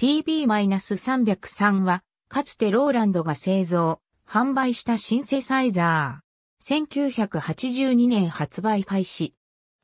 TB-303 は、かつてローランドが製造、販売したシンセサイザー。1982年発売開始。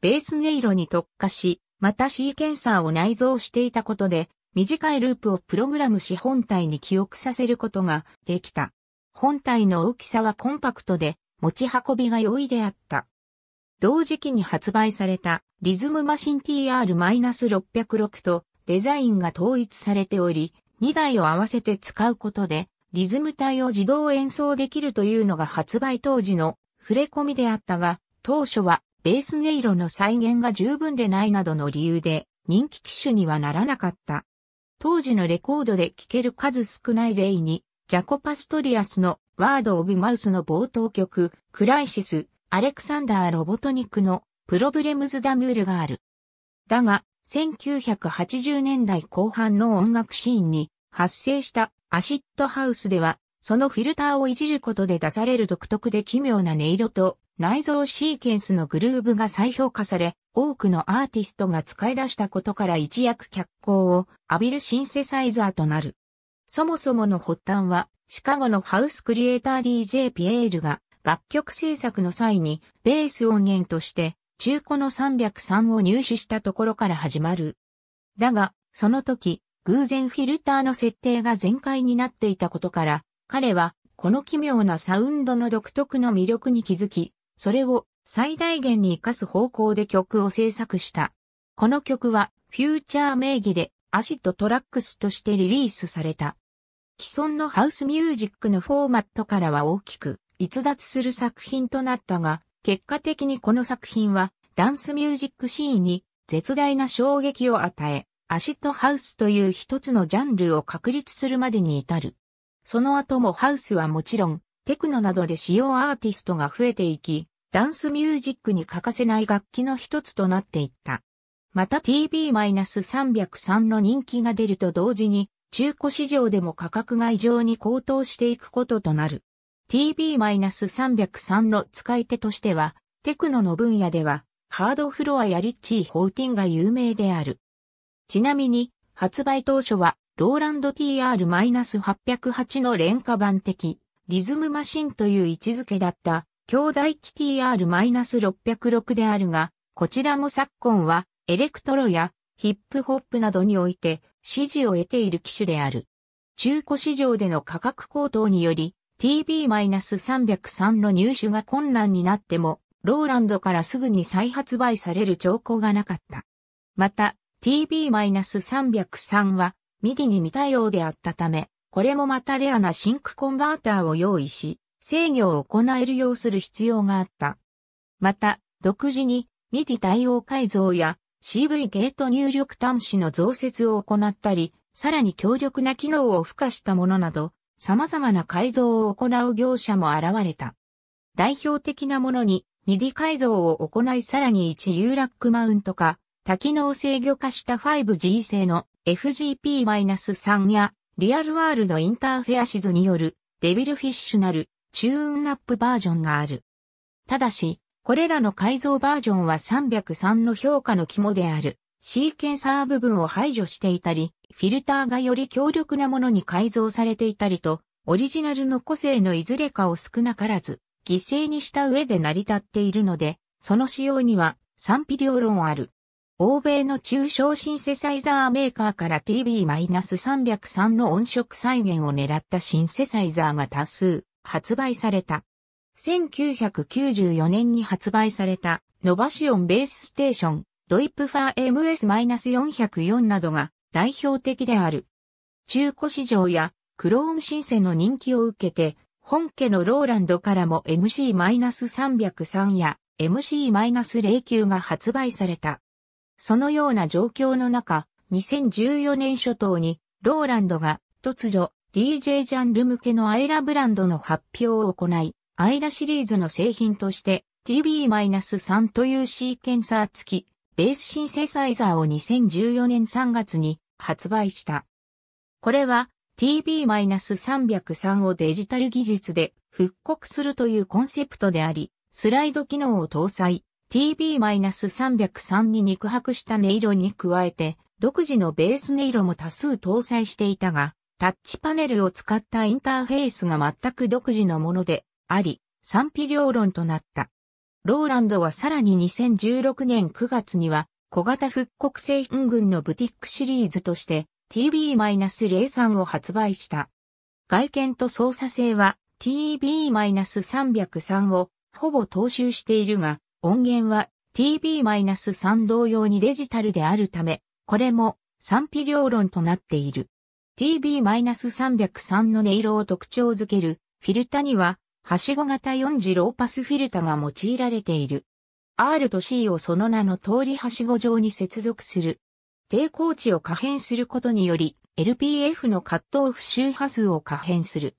ベース音色に特化し、またシーケンサーを内蔵していたことで、短いループをプログラムし本体に記憶させることができた。本体の大きさはコンパクトで、持ち運びが容易であった。同時期に発売されたリズムマシン TR-606 とデザインが統一されており、2台を合わせて使うことで、リズム体を自動演奏できるというのが発売当時の触れ込みであったが、当初はベース音色の再現が十分でないなどの理由で人気機種にはならなかった。当時のレコードで聴ける数少ない例に、ジャコパストリアスのワード・オブ・マウスの冒頭曲、クライシス、アレクサンダー・ロボトニックのプロブレムズ・ダ・ムールがある。だが、1980年代後半の音楽シーンに発生したアシッドハウスでは、そのフィルターをいじることで出される独特で奇妙な音色と内蔵シーケンスのグルーブが再評価され、多くのアーティストが使い出したことから一躍脚光を浴びるシンセサイザーとなる。そもそもの発端は、シカゴのハウスクリエイター DJ ピエールが楽曲制作の際にベース音源として中古の303を入手したところから始まる。だが、その時、偶然フィルターの設定が全開になっていたことから、彼は、この奇妙なサウンドの独特の魅力に気づき、それを最大限に活かす方向で曲を制作した。この曲は、フューチャー名義で、アシットトラックスとしてリリースされた。既存のハウスミュージックのフォーマットからは大きく逸脱する作品となったが、結果的にこの作品はダンスミュージックシーンに絶大な衝撃を与え、アシットハウスという一つのジャンルを確立するまでに至る。その後もハウスはもちろん、テクノなどで使用アーティストが増えていき、ダンスミュージックに欠かせない楽器の一つとなっていった。また TB-303 の人気が出ると同時に、中古市場でも価格が異常に高騰していくこととなる。TB-303 の使い手としては、テクノの分野では、ハードフロアやリッチー・ホーティンが有名である。ちなみに、発売当初は、ローランド TR-808 の廉価版的、リズムマシンという位置づけだった、兄弟機 TR-606 であるが、こちらも昨今は、エレクトロやヒップホップなどにおいて支持を得ている機種である。中古市場での価格高騰により、TB-303 の入手が困難になっても、ローランドからすぐに再発売される兆候がなかった。また、TB-303 は、ミディに未対応であったため、これもまたレアなシンクコンバーターを用意し、制御を行えるようする必要があった。また、独自に、ミディ対応改造や CV ゲート入力端子の増設を行ったり、さらに強力な機能を付加したものなど、様々な改造を行う業者も現れた。代表的なものに、ミディ改造を行いさらに1ユーラックマウントか、多機能制御化した 5G 製の FGP-3 やリアルワールドインターフェアシズによるデビルフィッシュなるチューンナップバージョンがある。ただし、これらの改造バージョンは303の評価の肝である。シーケンサー部分を排除していたり、フィルターがより強力なものに改造されていたりと、オリジナルの個性のいずれかを少なからず、犠牲にした上で成り立っているので、その仕様には賛否両論ある。欧米の中小シンセサイザーメーカーから TB-303 の音色再現を狙ったシンセサイザーが多数発売された。1994年に発売されたノバシオンベースステーションドイプファー MS-404 などが代表的である。中古市場やクローンシンセの人気を受けて、本家のローランドからも MC-303 や MC-09 が発売された。そのような状況の中、2014年初頭にローランドが突如 DJ ジャンル向けのアイラブランドの発表を行い、アイラシリーズの製品として TB-3 というシーケンサー付きベースシンセサイザーを2014年3月に発売した。これは TB-303 をデジタル技術で復刻するというコンセプトであり、スライド機能を搭載、TB-303 に肉薄した音色に加えて、独自のベース音色も多数搭載していたが、タッチパネルを使ったインターフェースが全く独自のものであり、賛否両論となった。ローランドはさらに2016年9月には、小型復刻製品群のブティックシリーズとして TB-03 を発売した。外見と操作性は TB-303 をほぼ踏襲しているが、音源は TB-3 同様にデジタルであるため、これも賛否両論となっている。TB-303 の音色を特徴づけるフィルタにははしご型4次ローパスフィルタが用いられている。R と C をその名の通りはしご状に接続する。抵抗値を可変することにより、LPF のカットオフ周波数を可変する。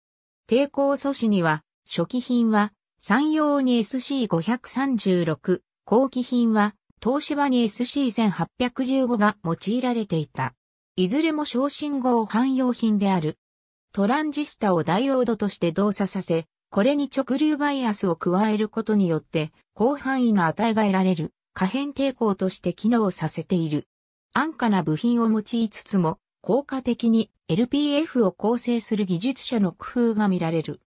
抵抗素子には、初期品は、山陽に SC536、後期品は、東芝に SC1815 が用いられていた。いずれも昇進号汎用品である。トランジスタをダイオードとして動作させ、これに直流バイアスを加えることによって、広範囲の値が得られる、可変抵抗として機能させている。安価な部品を用いつつも、効果的に LPF を構成する技術者の工夫が見られる。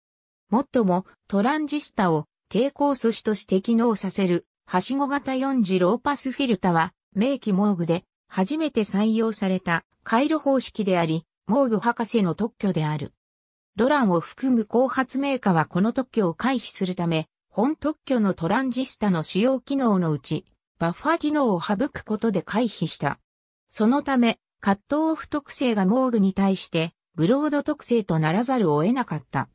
もっとも、トランジスタを抵抗素子として機能させる、はしご型4次ローパスフィルタは、名機モーグで初めて採用された回路方式であり、モーグ博士の特許である。ドランを含む後発メーカーはこの特許を回避するため、本特許のトランジスタの主要機能のうち、バッファー機能を省くことで回避した。そのため、カットオフ特性がモーグに対して、ブロード特性とならざるを得なかった。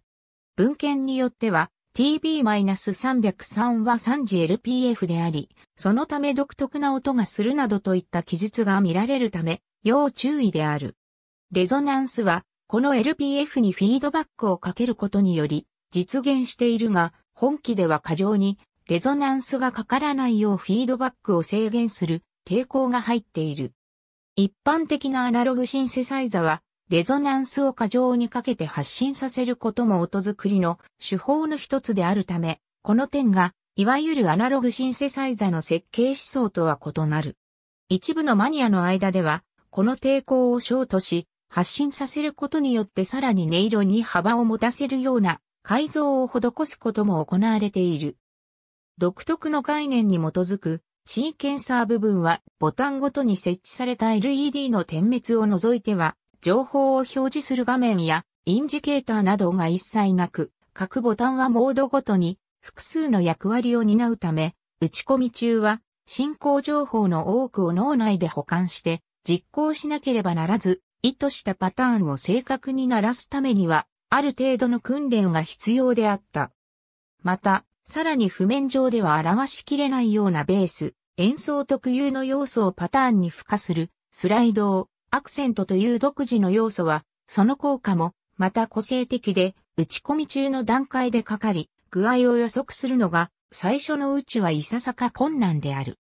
文献によっては、TB-303 は 3GLPF であり、そのため独特な音がするなどといった記述が見られるため、要注意である。レゾナンスはこの LPF にフィードバックをかけることにより実現しているが、本機では過剰にレゾナンスがかからないようフィードバックを制限する抵抗が入っている。一般的なアナログシンセサイザは、レゾナンスを過剰にかけて発信させることも音作りの手法の一つであるため、この点が、いわゆるアナログシンセサイザの設計思想とは異なる。一部のマニアの間では、この抵抗をショートし、発信させることによってさらに音色に幅を持たせるような改造を施すことも行われている。独特の概念に基づくシーケンサー部分はボタンごとに設置された LED の点滅を除いては情報を表示する画面やインジケーターなどが一切なく各ボタンはモードごとに複数の役割を担うため打ち込み中は進行情報の多くを脳内で保管して実行しなければならず意図したパターンを正確に鳴らすためには、ある程度の訓練が必要であった。また、さらに譜面上では表しきれないようなベース、演奏特有の要素をパターンに付加する、スライドを、アクセントという独自の要素は、その効果も、また個性的で、打ち込み中の段階でかかり、具合を予測するのが、最初のうちはいささか困難である。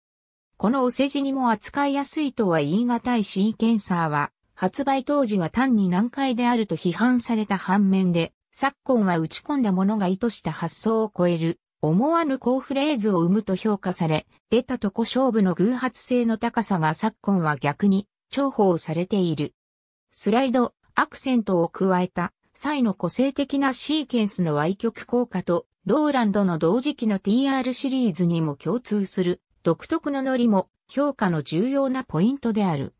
このお世辞にも扱いやすいとは言い難いシーケンサーは、発売当時は単に難解であると批判された反面で、昨今は打ち込んだものが意図した発想を超える、思わぬ好フレーズを生むと評価され、出たとこ勝負の偶発性の高さが昨今は逆に重宝されている。スライド、アクセントを加えた際の個性的なシーケンスの歪曲効果と、ローランドの同時期の TR シリーズにも共通する独特のノリも評価の重要なポイントである。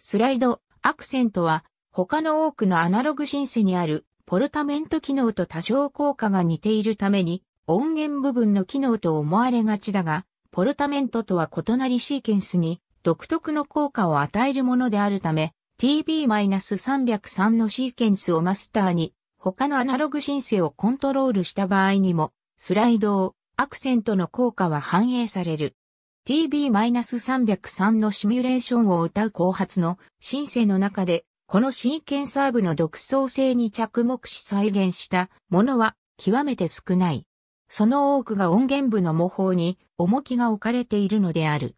スライド、アクセントは、他の多くのアナログシンセにあるポルタメント機能と多少効果が似ているために、音源部分の機能と思われがちだが、ポルタメントとは異なりシーケンスに独特の効果を与えるものであるため、TB-303 のシーケンスをマスターに、他のアナログシンセをコントロールした場合にも、スライドをアクセントの効果は反映される。TB-303 のシミュレーションを歌う後発のシンの中で、このシーケンサー部の独創性に着目し再現したものは極めて少ない。その多くが音源部の模倣に重きが置かれているのである。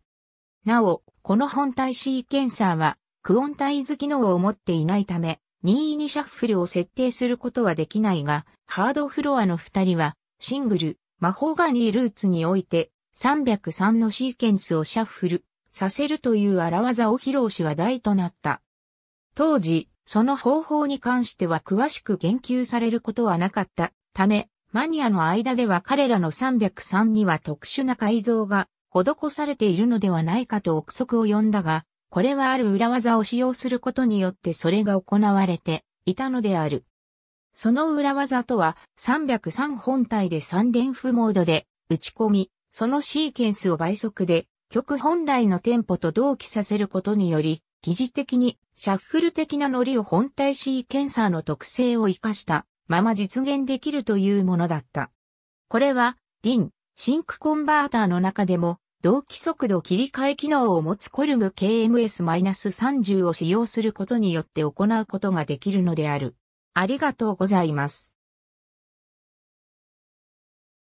なお、この本体シーケンサーはクオンタイズ機能を持っていないため、任意にシャッフルを設定することはできないが、ハードフロアの二人は、シングル、魔法ガニールーツにおいて、303のシーケンスをシャッフルさせるという荒技を披露し話題となった。当時、その方法に関しては詳しく言及されることはなかったため、マニアの間では彼らの303には特殊な改造が施されているのではないかと憶測を呼んだが、これはある裏技を使用することによってそれが行われていたのである。その裏技とは303本体で3連符モードで打ち込み、そのシーケンスを倍速で曲本来のテンポと同期させることにより、疑似的にシャッフル的なノリを本体シーケンサーの特性を活かしたまま実現できるというものだった。これは、ン、シンクコンバーターの中でも、同期速度切り替え機能を持つコルグ KMS-30 を使用することによって行うことができるのである。ありがとうございます。